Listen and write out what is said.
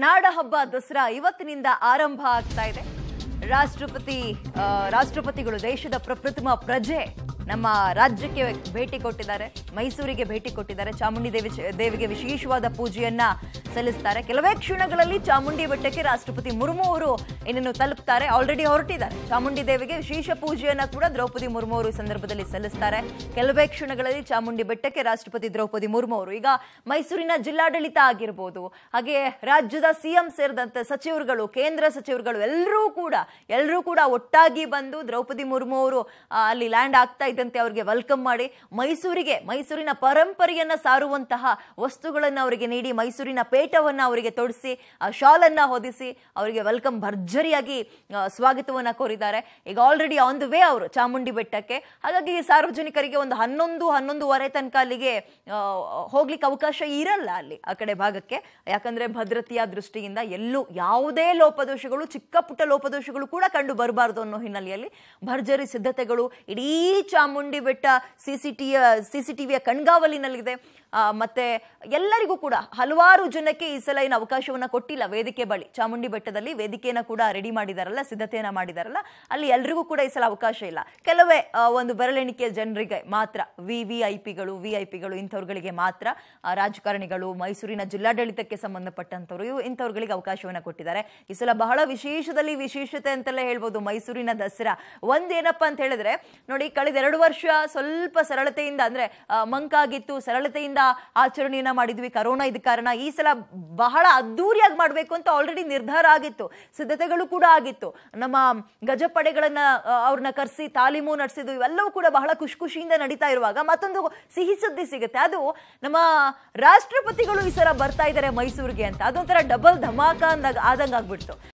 ನಾಡ ಹಬ್ಬ ದಸರಾ ಇವತ್ತಿನಿಂದ ಆರಂಭ ಆಗ್ತಾ ಇದೆ ರಾಷ್ಟ್ರಪತಿ ರಾಷ್ಟ್ರಪತಿಗಳು ದೇಶದ ಪ್ರಪ್ರಥಮ ಪ್ರಜೆ ನಮ್ಮ ರಾಜ್ಯಕ್ಕೆ ಭೇಟಿ ಕೊಟ್ಟಿದ್ದಾರೆ ಮೈಸೂರಿಗೆ ಭೇಟಿ ಕೊಟ್ಟಿದ್ದಾರೆ ಚಾಮುಂಡಿ ದೇವಿ ದೇವಿಗೆ ವಿಶೇಷವಾದ ಪೂಜೆಯನ್ನ ಸಲ್ಲಿಸ್ತಾರೆ ಕೆಲವೇ ಕ್ಷಣಗಳಲ್ಲಿ ಚಾಮುಂಡಿ ಬೆಟ್ಟಕ್ಕೆ ರಾಷ್ಟ್ರಪತಿ ಮುರ್ಮು ಅವರು ಏನನ್ನು ತಲುಪ್ತಾರೆ ಆಲ್ರೆಡಿ ಹೊರಟಿದ್ದಾರೆ ಚಾಮುಂಡಿ ದೇವಿಗೆ ವಿಶೇಷ ಪೂಜೆಯನ್ನ ಕೂಡ ದ್ರೌಪದಿ ಮುರ್ಮು ಅವರು ಸಂದರ್ಭದಲ್ಲಿ ಸಲ್ಲಿಸ್ತಾರೆ ಕೆಲವೇ ಕ್ಷಣಗಳಲ್ಲಿ ಚಾಮುಂಡಿ ಬೆಟ್ಟಕ್ಕೆ ರಾಷ್ಟ್ರಪತಿ ದ್ರೌಪದಿ ಮುರ್ಮು ಅವರು ಈಗ ಮೈಸೂರಿನ ಜಿಲ್ಲಾಡಳಿತ ಆಗಿರ್ಬೋದು ಹಾಗೆ ರಾಜ್ಯದ ಸಿಎಂ ಸೇರಿದಂತೆ ಸಚಿವರುಗಳು ಕೇಂದ್ರ ಸಚಿವರುಗಳು ಎಲ್ಲರೂ ಕೂಡ ಎಲ್ಲರೂ ಕೂಡ ಒಟ್ಟಾಗಿ ಬಂದು ದ್ರೌಪದಿ ಮುರ್ಮು ಅವರು ಅಲ್ಲಿ ಲ್ಯಾಂಡ್ ಆಗ್ತಾ ಸೇರಿದಂತೆ ಅವರಿಗೆ ವೆಲ್ಕಮ್ ಮಾಡಿ ಮೈಸೂರಿಗೆ ಮೈಸೂರಿನ ಪರಂಪರೆಯನ್ನ ಸಾರುವಂತಹ ವಸ್ತುಗಳನ್ನು ಅವರಿಗೆ ನೀಡಿ ಮೈಸೂರಿನ ಪೇಟವನ್ನು ಅವರಿಗೆ ತೊಡಿಸಿ ಆ ಶಾಲನ್ನು ಹೊದಿಸಿ ಅವರಿಗೆ ವೆಲ್ಕಮ್ ಭರ್ಜರಿಯಾಗಿ ಸ್ವಾಗತವನ್ನು ಕೋರಿದ್ದಾರೆ ಈಗ ಆಲ್ರೆಡಿ ಆನ್ ದ ವೇ ಅವರು ಚಾಮುಂಡಿ ಬೆಟ್ಟಕ್ಕೆ ಹಾಗಾಗಿ ಸಾರ್ವಜನಿಕರಿಗೆ ಒಂದು ಹನ್ನೊಂದು ಹನ್ನೊಂದೂವರೆ ತನಕ ಅಲ್ಲಿಗೆ ಹೋಗ್ಲಿಕ್ಕೆ ಅವಕಾಶ ಇರಲ್ಲ ಅಲ್ಲಿ ಆ ಕಡೆ ಭಾಗಕ್ಕೆ ಯಾಕಂದ್ರೆ ಭದ್ರತೆಯ ದೃಷ್ಟಿಯಿಂದ ಎಲ್ಲೂ ಯಾವುದೇ ಲೋಪದೋಷಗಳು ಚಿಕ್ಕ ಪುಟ್ಟ ಲೋಪದೋಷಗಳು ಕೂಡ ಕಂಡು ಬರಬಾರ್ದು ಅನ್ನೋ ಹಿನ್ನೆಲೆಯಲ್ಲಿ ಭರ್ಜರಿ ಸಿದ್ಧತೆಗಳು ಇಡೀ ಚಾಮುಂಡಿ ಚಾಮುಂಡಿ ಬೆಟ್ಟ ಸಿಸಿಟಿಯ ಟಿವಿಯ ಕಣ್ಗಾವಲಿನಲ್ಲಿದೆ ಮತ್ತೆ ಎಲ್ಲರಿಗೂ ಕೂಡ ಹಲವಾರು ಜನಕ್ಕೆ ಈ ಸಲ ಏನು ಅವಕಾಶವನ್ನ ಕೊಟ್ಟಿಲ್ಲ ವೇದಿಕೆ ಬಳಿ ಚಾಮುಂಡಿ ಬೆಟ್ಟದಲ್ಲಿ ವೇದಿಕೆಯನ್ನ ಕೂಡ ರೆಡಿ ಮಾಡಿದಾರಲ್ಲ ಸಿದ್ಧತೆಯನ್ನ ಮಾಡಿದಾರಲ್ಲ ಅಲ್ಲಿ ಎಲ್ರಿಗೂ ಕೂಡ ಈ ಸಲ ಅವಕಾಶ ಇಲ್ಲ ಕೆಲವೇ ಒಂದು ಬೆರಳೆಣಿಕೆಯ ಜನರಿಗೆ ಮಾತ್ರ ವಿ ವಿ ಐ ಪಿಗಳು ವಿ ಐ ಪಿಗಳು ಇಂಥವ್ರುಗಳಿಗೆ ಮಾತ್ರ ರಾಜಕಾರಣಿಗಳು ಮೈಸೂರಿನ ಜಿಲ್ಲಾಡಳಿತಕ್ಕೆ ಸಂಬಂಧಪಟ್ಟಂಥವ್ರು ಇವು ಇಂಥವ್ರುಗಳಿಗೆ ಅವಕಾಶವನ್ನು ಕೊಟ್ಟಿದ್ದಾರೆ ಈ ಸಲ ಬಹಳ ವಿಶೇಷದಲ್ಲಿ ವಿಶೇಷತೆ ಅಂತಲೇ ಹೇಳ್ಬೋದು ಮೈಸೂರಿನ ದಸರಾ ಒಂದೇನಪ್ಪ ಅಂತ ಹೇಳಿದ್ರೆ ನೋಡಿ ಕಳೆದ ಎರಡು ವರ್ಷ ಸ್ವಲ್ಪ ಸರಳತೆಯಿಂದ ಅಂದ್ರೆ ಮಂಕಾಗಿತ್ತು ಸರಳತೆಯಿಂದ ಆಚರಣೆಯನ್ನ ಮಾಡಿದ್ವಿ ಕರೋನಾ ಇದ ಕಾರಣ ಈ ಸಲ ಬಹಳ ಅದ್ದೂರಿಯಾಗಿ ಮಾಡಬೇಕು ಅಂತ ಆಲ್ರೆಡಿ ನಿರ್ಧಾರ ಆಗಿತ್ತು ಸಿದ್ಧತೆಗಳು ಕೂಡ ಆಗಿತ್ತು ನಮ್ಮ ಗಜಪಡೆಗಳನ್ನ ಅವ್ರನ್ನ ಕರೆಸಿ ತಾಲೀಮು ನಡೆಸಿದ್ದು ಇವೆಲ್ಲವೂ ಕೂಡ ಬಹಳ ಖುಷಿ ಖುಷಿಯಿಂದ ನಡೀತಾ ಇರುವಾಗ ಮತ್ತೊಂದು ಸಿಹಿ ಸುದ್ದಿ ಸಿಗುತ್ತೆ ಅದು ನಮ್ಮ ರಾಷ್ಟ್ರಪತಿಗಳು ಈ ಸಲ ಬರ್ತಾ ಇದ್ದಾರೆ ಮೈಸೂರಿಗೆ ಅಂತ ಅದೊಂಥರ ಡಬಲ್ ಧಮಾಕ ಅಂದಾಗ ಆದಂಗೆ ಆಗ್ಬಿಡ್ತು